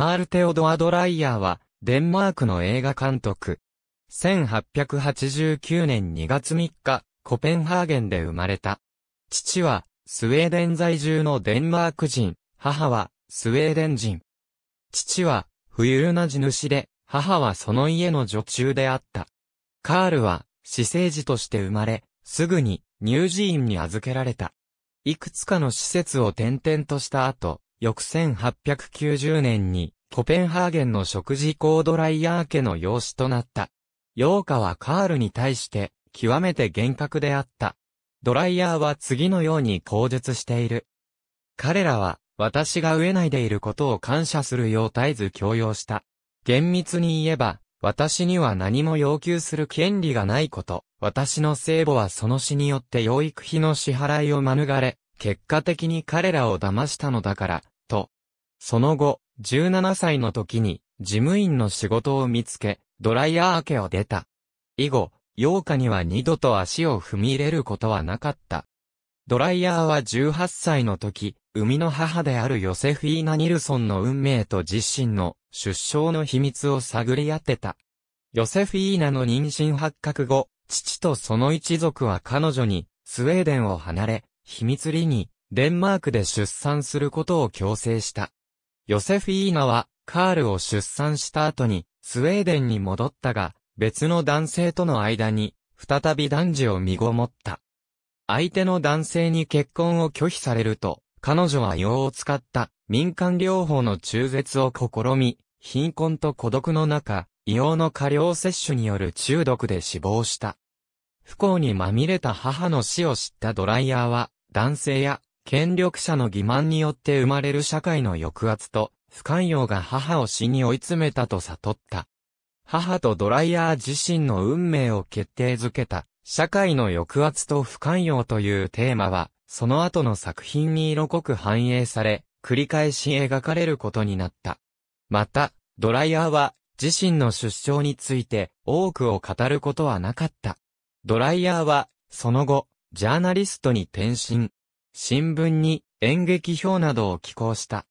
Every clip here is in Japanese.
カール・テオドア・ドライヤーは、デンマークの映画監督。1889年2月3日、コペンハーゲンで生まれた。父は、スウェーデン在住のデンマーク人、母は、スウェーデン人。父は、富裕な地主で、母はその家の女中であった。カールは、私生児として生まれ、すぐに、乳児院に預けられた。いくつかの施設を転々とした後、翌1890年に、コペンハーゲンの食事コードライヤー家の養子となった。ヨーカはカールに対して、極めて厳格であった。ドライヤーは次のように口述している。彼らは、私が植えないでいることを感謝するよう絶えず強要した。厳密に言えば、私には何も要求する権利がないこと。私の聖母はその死によって養育費の支払いを免れ、結果的に彼らを騙したのだから、その後、17歳の時に、事務員の仕事を見つけ、ドライヤー家を出た。以後、8日には二度と足を踏み入れることはなかった。ドライヤーは18歳の時、生みの母であるヨセフィーナ・ニルソンの運命と自身の出生の秘密を探り当てた。ヨセフィーナの妊娠発覚後、父とその一族は彼女にスウェーデンを離れ、秘密裏にデンマークで出産することを強制した。ヨセフィーナは、カールを出産した後に、スウェーデンに戻ったが、別の男性との間に、再び男児を身ごもった。相手の男性に結婚を拒否されると、彼女は用を使った民間療法の中絶を試み、貧困と孤独の中、硫黄の過量摂取による中毒で死亡した。不幸にまみれた母の死を知ったドライヤーは、男性や権力者の欺瞞によって生まれる社会の抑圧と、不寛容が母を死に追い詰めたと悟った。母とドライヤー自身の運命を決定づけた、社会の抑圧と不寛容というテーマは、その後の作品に色濃く反映され、繰り返し描かれることになった。また、ドライヤーは、自身の出生について、多くを語ることはなかった。ドライヤーは、その後、ジャーナリストに転身、新聞に演劇表などを寄稿した。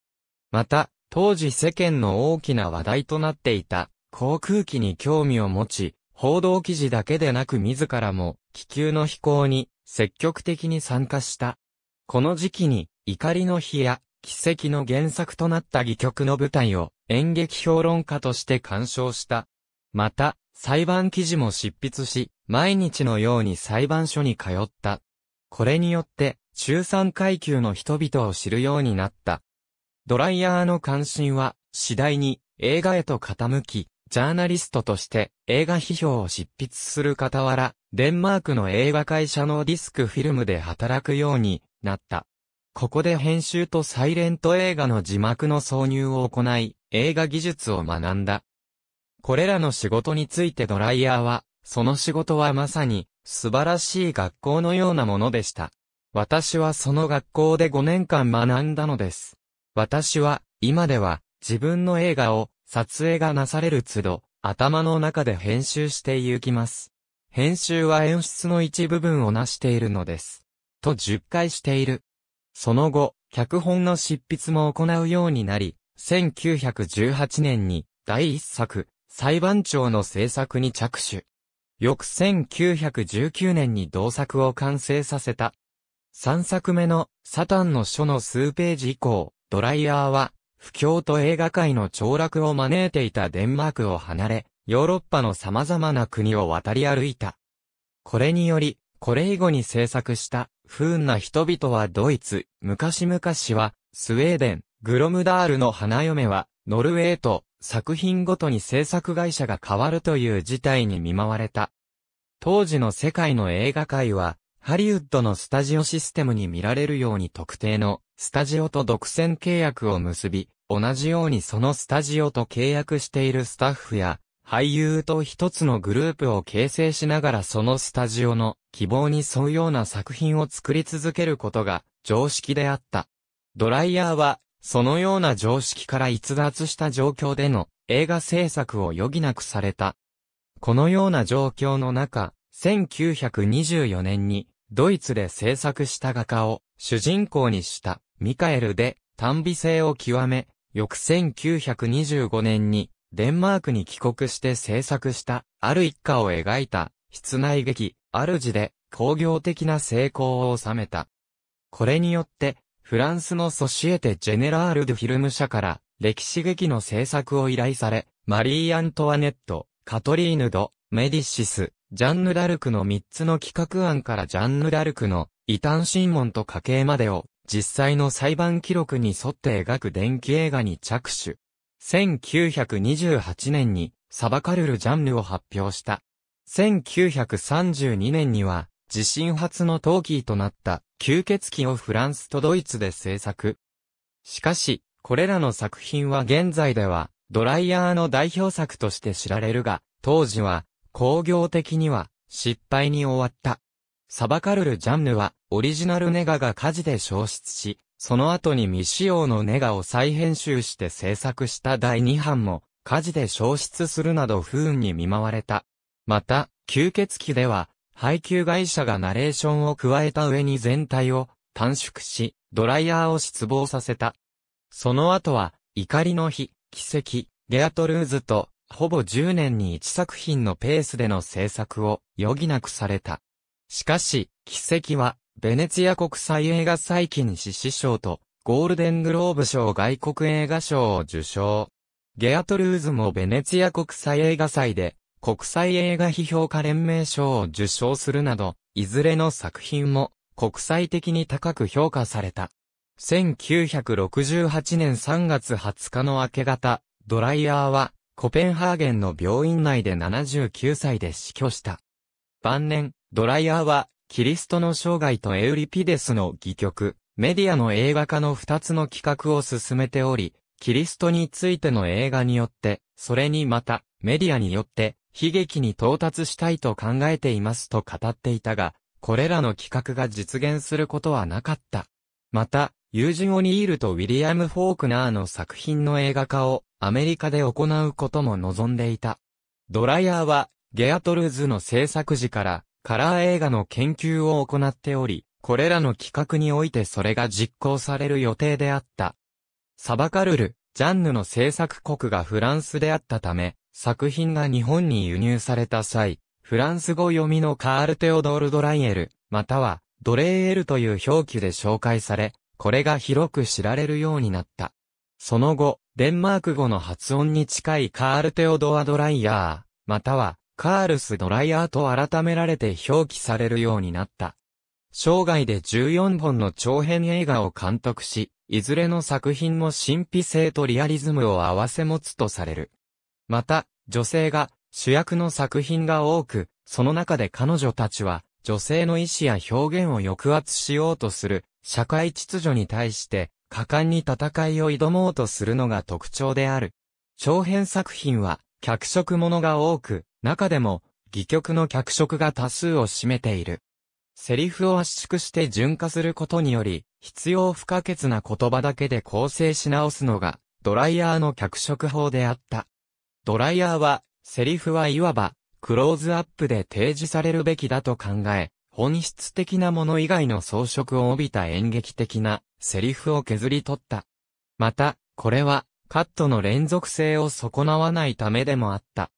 また、当時世間の大きな話題となっていた航空機に興味を持ち、報道記事だけでなく自らも気球の飛行に積極的に参加した。この時期に怒りの日や奇跡の原作となった戯曲の舞台を演劇評論家として鑑賞した。また、裁判記事も執筆し、毎日のように裁判所に通った。これによって、中産階級の人々を知るようになった。ドライヤーの関心は、次第に映画へと傾き、ジャーナリストとして映画批評を執筆する傍ら、デンマークの映画会社のディスクフィルムで働くようになった。ここで編集とサイレント映画の字幕の挿入を行い、映画技術を学んだ。これらの仕事についてドライヤーは、その仕事はまさに素晴らしい学校のようなものでした。私はその学校で5年間学んだのです。私は、今では、自分の映画を、撮影がなされる都度、頭の中で編集して行きます。編集は演出の一部分をなしているのです。と10回している。その後、脚本の執筆も行うようになり、1918年に第一作、裁判長の制作に着手。翌1919年に同作を完成させた。3作目のサタンの書の数ページ以降、ドライヤーは、不況と映画界の凋落を招いていたデンマークを離れ、ヨーロッパの様々な国を渡り歩いた。これにより、これ以後に制作した不運な人々はドイツ、昔々はスウェーデン、グロムダールの花嫁はノルウェーと作品ごとに制作会社が変わるという事態に見舞われた。当時の世界の映画界はハリウッドのスタジオシステムに見られるように特定のスタジオと独占契約を結び、同じようにそのスタジオと契約しているスタッフや俳優と一つのグループを形成しながらそのスタジオの希望に沿うような作品を作り続けることが常識であった。ドライヤーはそのような常識から逸脱した状況での映画制作を余儀なくされた。このような状況の中、1924年にドイツで制作した画家を主人公にしたミカエルで短美性を極め、翌1925年にデンマークに帰国して制作したある一家を描いた室内劇、主で工業的な成功を収めた。これによって、フランスのソシエテ・ジェネラール・ド・フィルム社から歴史劇の制作を依頼され、マリー・アントワネット、カトリーヌ・ド・メディシス、ジャンヌ・ダルクの3つの企画案からジャンヌ・ダルクの異端審問と家系までを実際の裁判記録に沿って描く電気映画に着手。1928年にサバカルル・ジャンヌを発表した。1932年には地震初のトーキーとなった吸血鬼をフランスとドイツで制作。しかし、これらの作品は現在ではドライヤーの代表作として知られるが、当時は工業的には失敗に終わった。サバカルル・ジャンヌは、オリジナルネガが火事で消失し、その後に未使用のネガを再編集して制作した第2版も、火事で消失するなど不運に見舞われた。また、吸血鬼では、配給会社がナレーションを加えた上に全体を短縮し、ドライヤーを失望させた。その後は、怒りの日、奇跡、ゲアトルーズと、ほぼ10年に1作品のペースでの制作を余儀なくされた。しかし、奇跡は、ベネツィア国際映画祭金獅子賞と、ゴールデングローブ賞外国映画賞を受賞。ゲアトルーズもベネツィア国際映画祭で、国際映画批評家連盟賞を受賞するなど、いずれの作品も国際的に高く評価された。1968年3月20日の明け方、ドライヤーはコペンハーゲンの病院内で79歳で死去した。晩年、ドライヤーは、キリストの生涯とエウリピデスの戯曲、メディアの映画化の2つの企画を進めており、キリストについての映画によって、それにまた、メディアによって、悲劇に到達したいと考えていますと語っていたが、これらの企画が実現することはなかった。また、友人オニールとウィリアム・フォークナーの作品の映画化をアメリカで行うことも望んでいた。ドライヤーは、ゲアトルズの制作時から、カラー映画の研究を行っており、これらの企画においてそれが実行される予定であった。サバカルル、ジャンヌの制作国がフランスであったため、作品が日本に輸入された際、フランス語読みのカール・テオドール・ドライエル、またはドレーエルという表記で紹介され、これが広く知られるようになった。その後、デンマーク語の発音に近いカール・テオドア・ドライヤー、またはカールス・ドライヤーと改められて表記されるようになった。生涯で14本の長編映画を監督し、いずれの作品も神秘性とリアリズムを併せ持つとされる。また、女性が主役の作品が多く、その中で彼女たちは女性の意思や表現を抑圧しようとする社会秩序に対して果敢に戦いを挑もうとするのが特徴である。長編作品は、脚色ものが多く、中でも、戯曲の脚色が多数を占めている。セリフを圧縮して順化することにより、必要不可欠な言葉だけで構成し直すのが、ドライヤーの脚色法であった。ドライヤーは、セリフはいわば、クローズアップで提示されるべきだと考え、本質的なもの以外の装飾を帯びた演劇的なセリフを削り取った。また、これはカットの連続性を損なわないためでもあった。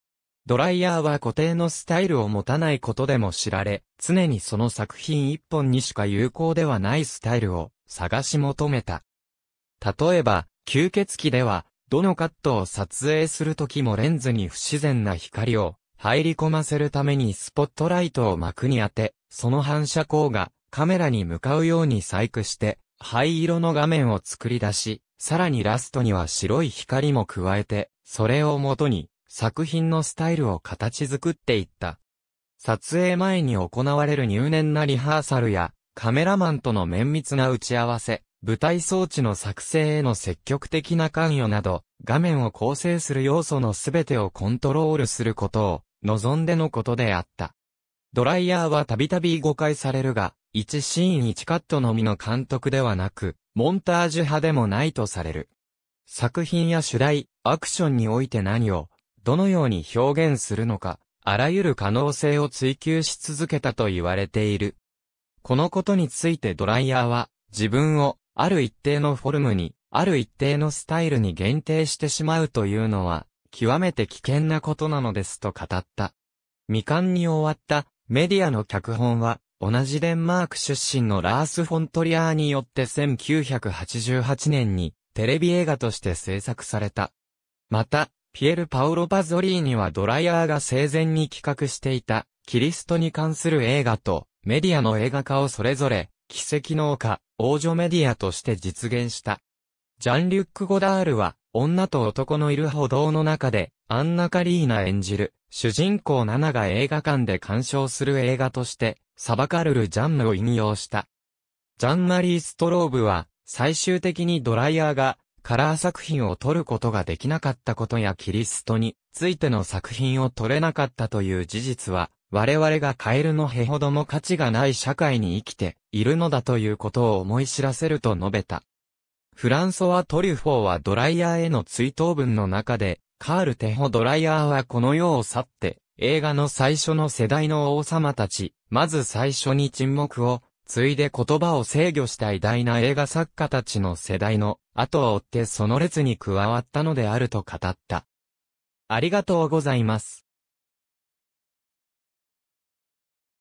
ドライヤーは固定のスタイルを持たないことでも知られ、常にその作品一本にしか有効ではないスタイルを探し求めた。例えば、吸血鬼では、どのカットを撮影するときもレンズに不自然な光を入り込ませるためにスポットライトを膜に当て、その反射光がカメラに向かうように細工して、灰色の画面を作り出し、さらにラストには白い光も加えて、それをもとに作品のスタイルを形作っていった。撮影前に行われる入念なリハーサルや、カメラマンとの綿密な打ち合わせ、舞台装置の作成への積極的な関与など、画面を構成する要素のすべてをコントロールすることを望んでのことであった。ドライヤーはたびたび誤解されるが、1シーン1カットのみの監督ではなく、モンタージュ派でもないとされる。作品や主題、アクションにおいて何を、どのように表現するのか、あらゆる可能性を追求し続けたと言われている。このことについてドライヤーは、自分を、ある一定のフォルムに、ある一定のスタイルに限定してしまうというのは、極めて危険なことなのですと語った。未完に終わったメディアの脚本は、同じデンマーク出身のラース・フォントリアーによって1988年にテレビ映画として制作された。また、ピエル・パウロ・パゾリーニはドライヤーが生前に企画していたキリストに関する映画とメディアの映画化をそれぞれ奇跡の丘、王女メディアとして実現した。ジャン・リュック・ゴダールは女と男のいる歩道の中で、アンナ・カリーナ演じる、主人公ナナが映画館で鑑賞する映画として、サバカルル・ジャンヌを引用した。ジャンマリー・ストローブは、最終的にドライヤーが、カラー作品を撮ることができなかったことやキリストについての作品を撮れなかったという事実は、我々がカエルのへほどの価値がない社会に生きているのだということを思い知らせると述べた。フランソワ・トリュフォーはドライヤーへの追悼文の中で、カール・テホ・ドライヤーはこの世を去って、映画の最初の世代の王様たち、まず最初に沈黙を、ついで言葉を制御した偉大な映画作家たちの世代の後を追ってその列に加わったのであると語った。ありがとうございます。